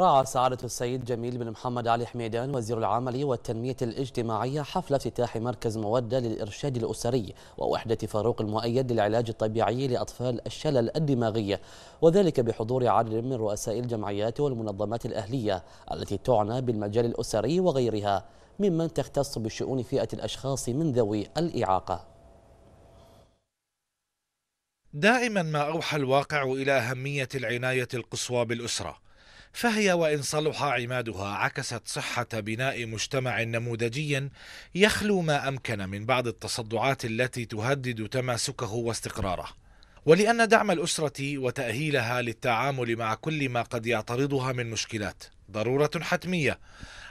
رعى سعادة السيد جميل بن محمد علي حميدان وزير العمل والتنمية الاجتماعية حفل افتتاح مركز مودة للإرشاد الأسري ووحدة فاروق المؤيد للعلاج الطبيعي لأطفال الشلل الدماغية وذلك بحضور عدد من رؤساء الجمعيات والمنظمات الأهلية التي تعنى بالمجال الأسري وغيرها ممن تختص بشؤون فئة الأشخاص من ذوي الإعاقة دائما ما اوحى الواقع الى اهميه العنايه القصوى بالاسره فهي وإن صلح عمادها عكست صحة بناء مجتمع نموذجي يخلو ما أمكن من بعض التصدعات التي تهدد تماسكه واستقراره ولأن دعم الأسرة وتأهيلها للتعامل مع كل ما قد يعترضها من مشكلات ضرورة حتمية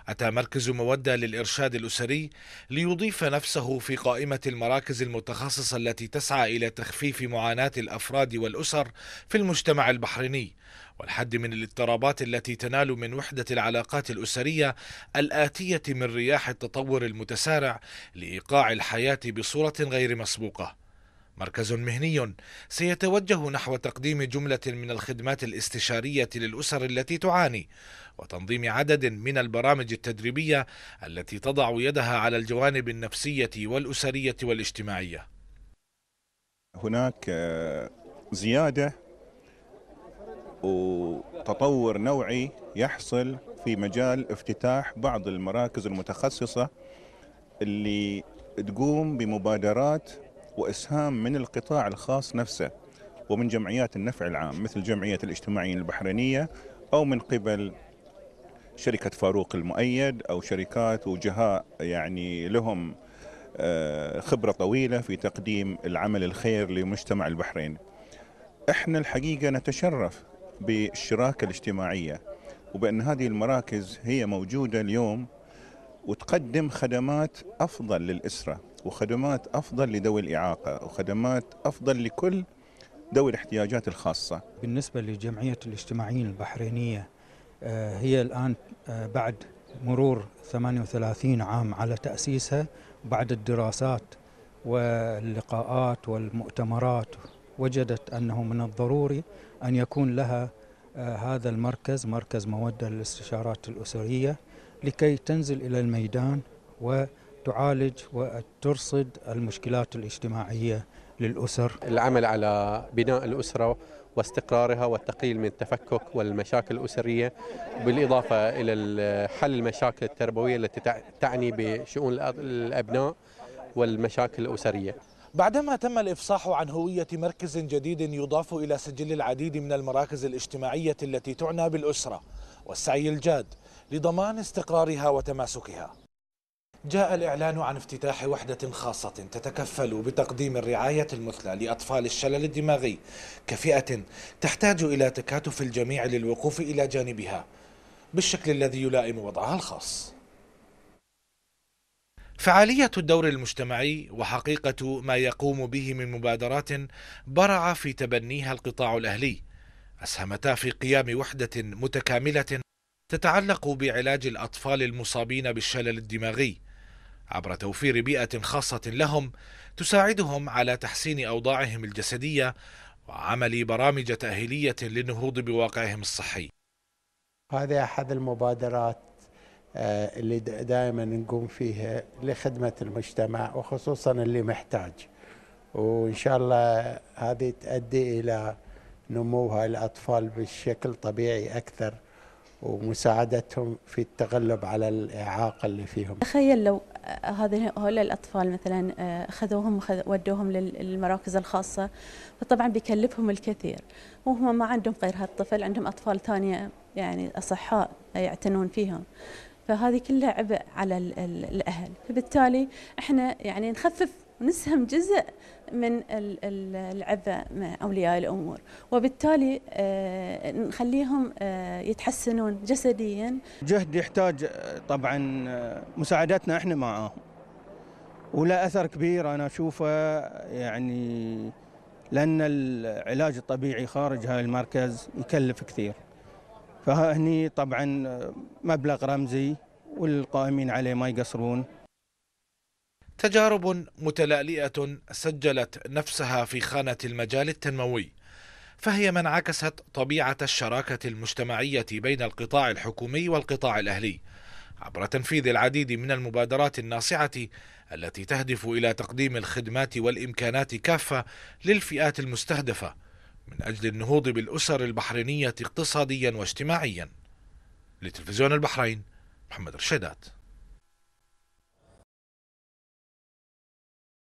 أتى مركز مودة للإرشاد الأسري ليضيف نفسه في قائمة المراكز المتخصصة التي تسعى إلى تخفيف معاناة الأفراد والأسر في المجتمع البحريني والحد من الاضطرابات التي تنال من وحدة العلاقات الأسرية الآتية من رياح التطور المتسارع لإيقاع الحياة بصورة غير مسبوقة مركز مهني سيتوجه نحو تقديم جملة من الخدمات الاستشارية للأسر التي تعاني وتنظيم عدد من البرامج التدريبية التي تضع يدها على الجوانب النفسية والأسرية والاجتماعية هناك آه، زيادة وتطور نوعي يحصل في مجال افتتاح بعض المراكز المتخصصة اللي تقوم بمبادرات وإسهام من القطاع الخاص نفسه ومن جمعيات النفع العام مثل جمعية الاجتماعيين البحرينية أو من قبل شركة فاروق المؤيد أو شركات وجهاء يعني لهم آه، خبرة طويلة في تقديم العمل الخير لمجتمع البحرين احنا الحقيقة نتشرف بالشراكة الاجتماعية وبأن هذه المراكز هي موجودة اليوم وتقدم خدمات أفضل للإسرة وخدمات أفضل لذوي الإعاقة وخدمات أفضل لكل ذوي الاحتياجات الخاصة بالنسبة لجمعية الاجتماعيين البحرينية آه، هي الآن آه، بعد مرور 38 عام على تأسيسها بعد الدراسات واللقاءات والمؤتمرات وجدت أنه من الضروري أن يكون لها آه، هذا المركز مركز مودة للاستشارات الأسرية لكي تنزل إلى الميدان و تعالج وترصد المشكلات الاجتماعية للأسر العمل على بناء الأسرة واستقرارها والتقليل من التفكك والمشاكل الأسرية بالإضافة إلى حل المشاكل التربوية التي تعني بشؤون الأبناء والمشاكل الأسرية بعدما تم الإفصاح عن هوية مركز جديد يضاف إلى سجل العديد من المراكز الاجتماعية التي تعنى بالأسرة والسعي الجاد لضمان استقرارها وتماسكها جاء الإعلان عن افتتاح وحدة خاصة تتكفل بتقديم الرعاية المثلى لأطفال الشلل الدماغي كفئة تحتاج إلى تكاتف الجميع للوقوف إلى جانبها بالشكل الذي يلائم وضعها الخاص فعالية الدور المجتمعي وحقيقة ما يقوم به من مبادرات برع في تبنيها القطاع الأهلي أسهمتا في قيام وحدة متكاملة تتعلق بعلاج الأطفال المصابين بالشلل الدماغي عبر توفير بيئة خاصة لهم تساعدهم على تحسين أوضاعهم الجسدية وعمل برامج تأهيلية للنهوض بواقعهم الصحي هذه أحد المبادرات آه، اللي دائما نقوم فيها لخدمة المجتمع وخصوصا اللي محتاج وإن شاء الله هذه تؤدي إلى نمو هاي الأطفال بشكل طبيعي أكثر ومساعدتهم في التغلب على الإعاقة اللي فيهم تخيل لو هؤلاء الاطفال مثلا آه، اخذوهم ودوهم للمراكز الخاصه فطبعا بيكلفهم الكثير وهم ما عندهم غير هالطفل عندهم اطفال ثانيه يعني اصحاء يعتنون فيهم فهذه كلها عبء على الاهل فبالتالي احنا يعني نخفف ونسهم جزء من العبء مع اولياء الامور وبالتالي آه، نخليهم آه، يتحسنون جسديا جهد يحتاج آه، طبعا مساعدتنا احنا معاهم ولا اثر كبير انا اشوفه يعني لان العلاج الطبيعي خارج هاي المركز يكلف كثير فهني طبعا آه، مبلغ رمزي والقائمين عليه ما يقصرون تجارب متلألئة سجلت نفسها في خانة المجال التنموي فهي من عكست طبيعة الشراكة المجتمعية بين القطاع الحكومي والقطاع الأهلي عبر تنفيذ العديد من المبادرات الناصعة التي تهدف إلى تقديم الخدمات والإمكانات كافة للفئات المستهدفة من أجل النهوض بالأسر البحرينية اقتصاديا واجتماعيا لتلفزيون البحرين محمد رشيدات